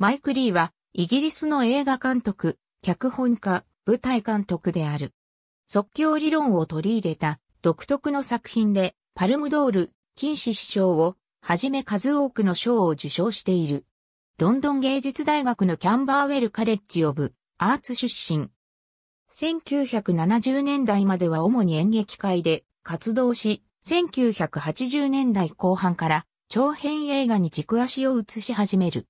マイク・リーは、イギリスの映画監督、脚本家、舞台監督である。即興理論を取り入れた独特の作品で、パルムドール、金氏師匠を、はじめ数多くの賞を受賞している。ロンドン芸術大学のキャンバーウェル・カレッジ・オブ・アーツ出身。1970年代までは主に演劇界で活動し、1980年代後半から長編映画に軸足を移し始める。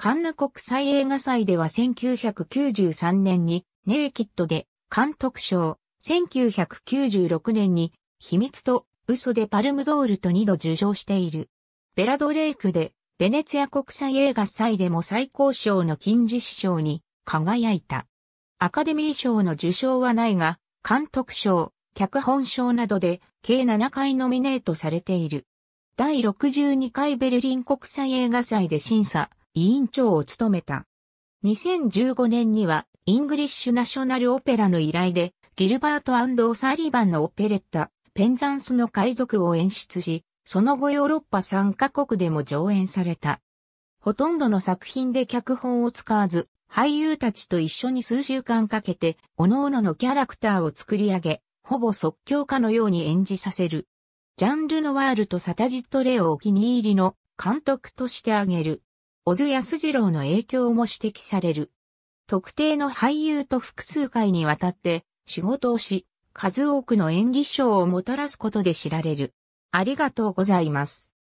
カンヌ国際映画祭では1993年にネイキッドで監督賞、1996年に秘密と嘘でパルムドールと2度受賞している。ベラドレイクでベネツィア国際映画祭でも最高賞の金獅子賞に輝いた。アカデミー賞の受賞はないが、監督賞、脚本賞などで計7回ノミネートされている。第62回ベルリン国際映画祭で審査、委員長を務めた。2015年には、イングリッシュナショナルオペラの依頼で、ギルバートサリバンのオペレッタ、ペンザンスの海賊を演出し、その後ヨーロッパ3カ国でも上演された。ほとんどの作品で脚本を使わず、俳優たちと一緒に数週間かけて、各々のキャラクターを作り上げ、ほぼ即興化のように演じさせる。ジャンルのワールとサタジットレをお気に入りの監督としてあげる。小津安二郎の影響も指摘される。特定の俳優と複数回にわたって仕事をし、数多くの演技賞をもたらすことで知られる。ありがとうございます。